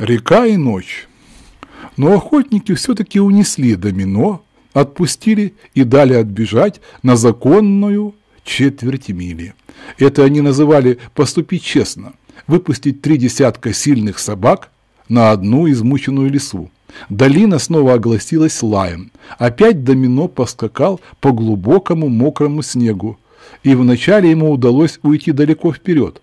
Река и ночь. Но охотники все-таки унесли домино, отпустили и дали отбежать на законную четверть мили. Это они называли «поступить честно», выпустить три десятка сильных собак на одну измученную лесу. Долина снова огласилась лаем. Опять домино поскакал по глубокому мокрому снегу, и вначале ему удалось уйти далеко вперед.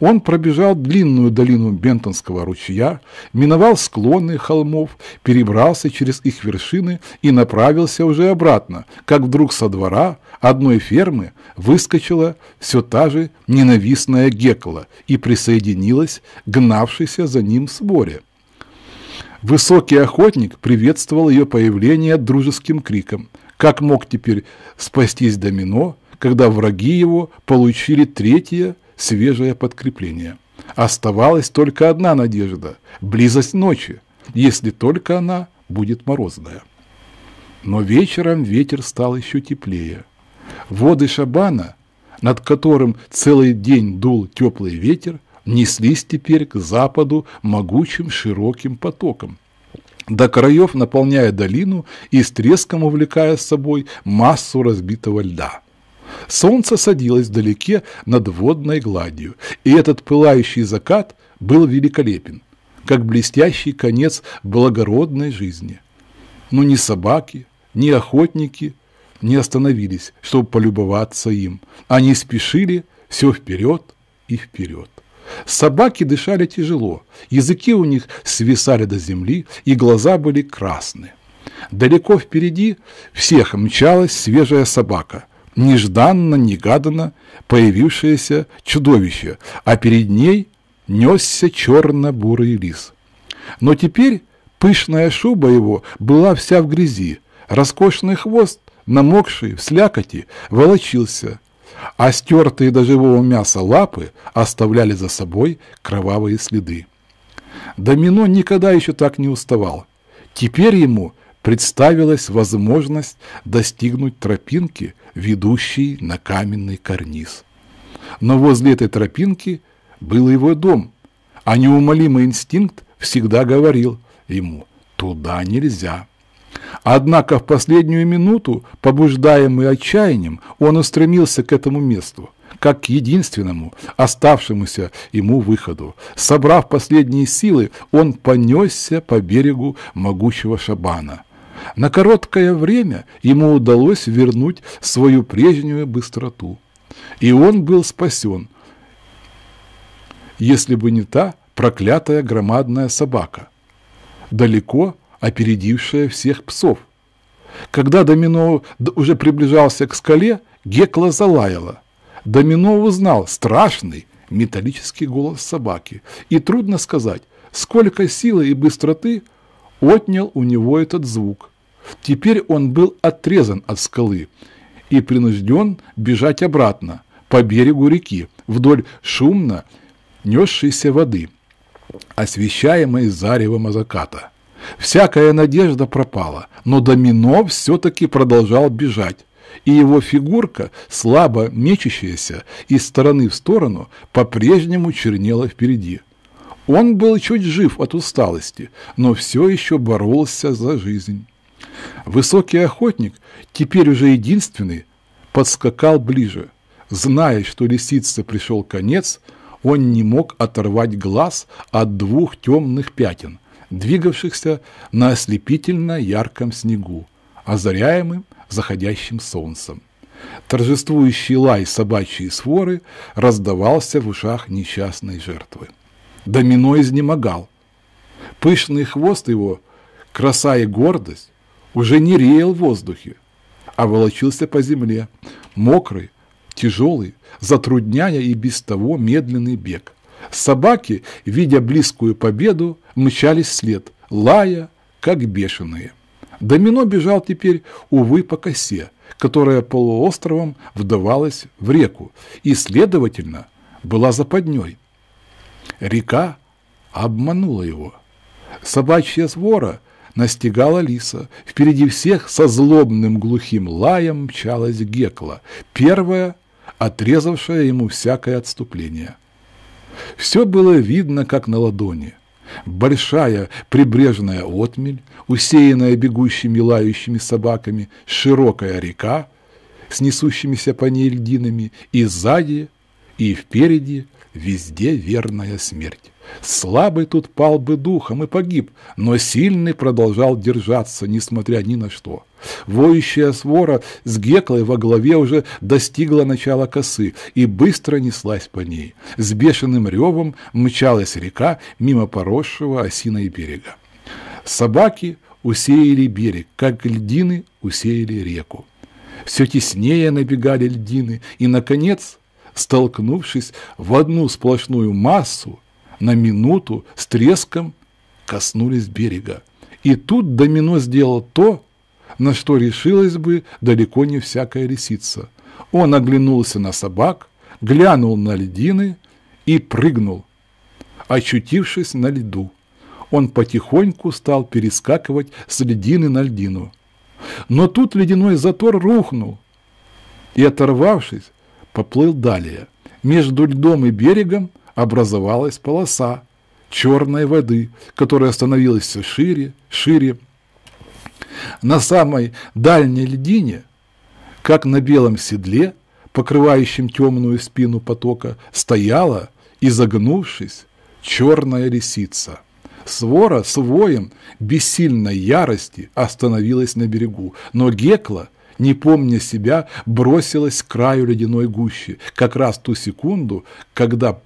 Он пробежал длинную долину Бентонского ручья, миновал склоны холмов, перебрался через их вершины и направился уже обратно, как вдруг со двора одной фермы выскочила все та же ненавистная Гекла и присоединилась гнавшейся за ним с своре. Высокий охотник приветствовал ее появление дружеским криком. Как мог теперь спастись Домино, когда враги его получили третье – свежее подкрепление. Оставалась только одна надежда – близость ночи, если только она будет морозная. Но вечером ветер стал еще теплее. Воды Шабана, над которым целый день дул теплый ветер, неслись теперь к западу могучим широким потоком, до краев наполняя долину и с треском увлекая с собой массу разбитого льда. Солнце садилось вдалеке над водной гладью, и этот пылающий закат был великолепен, как блестящий конец благородной жизни. Но ни собаки, ни охотники не остановились, чтобы полюбоваться им. Они спешили все вперед и вперед. Собаки дышали тяжело, языки у них свисали до земли, и глаза были красны. Далеко впереди всех мчалась свежая собака – нежданно-негаданно появившееся чудовище, а перед ней несся черно-бурый лис. Но теперь пышная шуба его была вся в грязи, роскошный хвост, намокший в слякоти, волочился, а стертые до живого мяса лапы оставляли за собой кровавые следы. Домино никогда еще так не уставал. Теперь ему – представилась возможность достигнуть тропинки, ведущей на каменный карниз. Но возле этой тропинки был его дом, а неумолимый инстинкт всегда говорил ему «туда нельзя». Однако в последнюю минуту, побуждаемый отчаянием, он устремился к этому месту, как к единственному оставшемуся ему выходу. Собрав последние силы, он понесся по берегу могучего шабана – на короткое время ему удалось вернуть свою прежнюю быстроту. И он был спасен, если бы не та проклятая громадная собака, далеко опередившая всех псов. Когда Домино уже приближался к скале, Гекла залаяла. Домино узнал страшный металлический голос собаки, и трудно сказать, сколько силы и быстроты – отнял у него этот звук. Теперь он был отрезан от скалы и принужден бежать обратно по берегу реки вдоль шумно несшейся воды, освещаемой заревом заката. Всякая надежда пропала, но домино все-таки продолжал бежать, и его фигурка, слабо мечущаяся из стороны в сторону, по-прежнему чернела впереди. Он был чуть жив от усталости, но все еще боролся за жизнь. Высокий охотник, теперь уже единственный, подскакал ближе. Зная, что лисице пришел конец, он не мог оторвать глаз от двух темных пятен, двигавшихся на ослепительно ярком снегу, озаряемым заходящим солнцем. Торжествующий лай собачьей своры раздавался в ушах несчастной жертвы домино изнемогал. Пышный хвост его, краса и гордость, уже не реял в воздухе, а волочился по земле, мокрый, тяжелый, затрудняя и без того медленный бег. Собаки, видя близкую победу, мчались след, лая, как бешеные. Домино бежал теперь, увы, по косе, которая полуостровом вдавалась в реку и, следовательно, была западней. Река обманула его. Собачья свора настигала лиса. Впереди всех со злобным глухим лаем мчалась Гекла, первая, отрезавшая ему всякое отступление. Все было видно, как на ладони. Большая прибрежная отмель, усеянная бегущими лающими собаками, широкая река с несущимися по ней льдинами и сзади – и впереди везде верная смерть. Слабый тут пал бы духом и погиб, но сильный продолжал держаться, несмотря ни на что. Воющая свора с геклой во главе уже достигла начала косы и быстро неслась по ней. С бешеным ревом мчалась река мимо поросшего осиной берега. Собаки усеяли берег, как льдины усеяли реку. Все теснее набегали льдины, и, наконец, столкнувшись в одну сплошную массу, на минуту с треском коснулись берега. И тут домино сделал то, на что решилась бы далеко не всякая лисица. Он оглянулся на собак, глянул на льдины и прыгнул, очутившись на льду. Он потихоньку стал перескакивать с льдины на льдину. Но тут ледяной затор рухнул, и, оторвавшись, поплыл далее. Между льдом и берегом образовалась полоса черной воды, которая становилась все шире, шире. На самой дальней льдине, как на белом седле, покрывающем темную спину потока, стояла, изогнувшись, черная лисица. Свора с воем бессильной ярости остановилась на берегу, но Гекла не помня себя, бросилась к краю ледяной гущи, как раз ту секунду, когда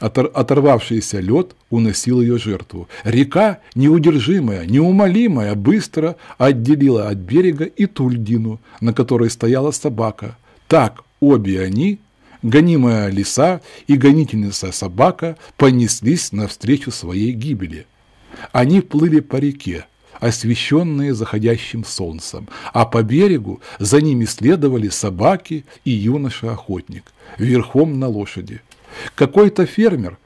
оторвавшийся лед уносил ее жертву. Река, неудержимая, неумолимая, быстро отделила от берега и ту льдину, на которой стояла собака. Так обе они, гонимая лиса и гонительница собака, понеслись навстречу своей гибели. Они плыли по реке, освещенные заходящим солнцем, а по берегу за ними следовали собаки и юноша-охотник, верхом на лошади. Какой-то фермер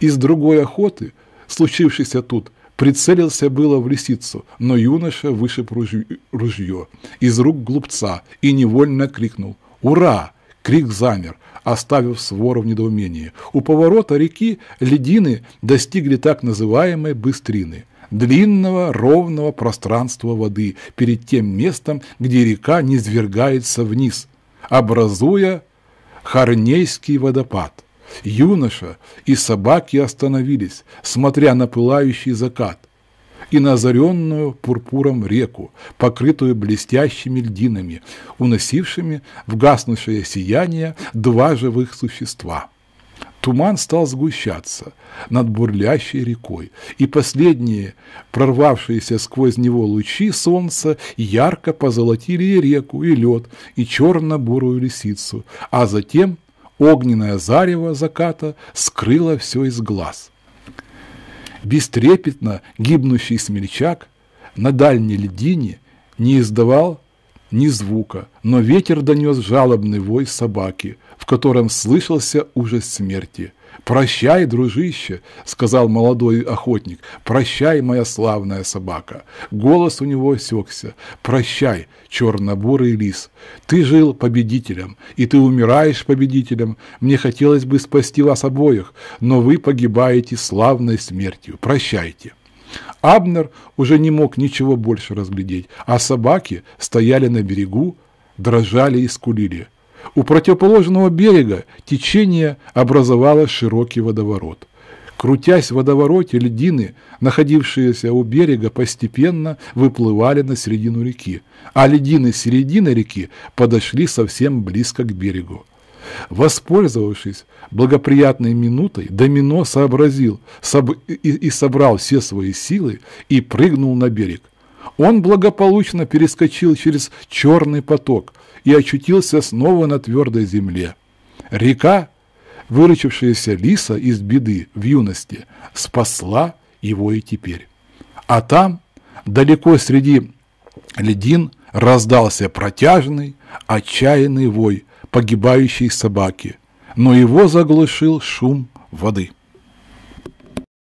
из другой охоты, случившийся тут, прицелился было в лисицу, но юноша вышиб ружье из рук глупца и невольно крикнул «Ура!». Крик замер, оставив свору в недоумении. У поворота реки ледины достигли так называемой «быстрины» длинного ровного пространства воды перед тем местом, где река низвергается вниз, образуя Харнейский водопад. Юноша и собаки остановились, смотря на пылающий закат и на озаренную пурпуром реку, покрытую блестящими льдинами, уносившими в гаснущее сияние два живых существа – Туман стал сгущаться над бурлящей рекой, и последние прорвавшиеся сквозь него лучи солнца ярко позолотили и реку, и лед, и черно-бурую лисицу, а затем огненное зарево заката скрыло все из глаз. Бестрепетно гибнущий смельчак на дальней льдине не издавал ни звука, но ветер донес жалобный вой собаки – в котором слышался ужас смерти. «Прощай, дружище!» – сказал молодой охотник. «Прощай, моя славная собака!» Голос у него осекся. «Прощай, чернобурый лис! Ты жил победителем, и ты умираешь победителем. Мне хотелось бы спасти вас обоих, но вы погибаете славной смертью. Прощайте!» Абнер уже не мог ничего больше разглядеть, а собаки стояли на берегу, дрожали и скулили – у противоположного берега течение образовало широкий водоворот. Крутясь в водовороте, льдины, находившиеся у берега, постепенно выплывали на середину реки, а льдины середины реки подошли совсем близко к берегу. Воспользовавшись благоприятной минутой, домино сообразил соб и, и собрал все свои силы и прыгнул на берег. Он благополучно перескочил через черный поток, и очутился снова на твердой земле. Река, выручившаяся лиса из беды в юности, спасла его и теперь. А там, далеко среди ледин, раздался протяжный, отчаянный вой погибающей собаки, но его заглушил шум воды.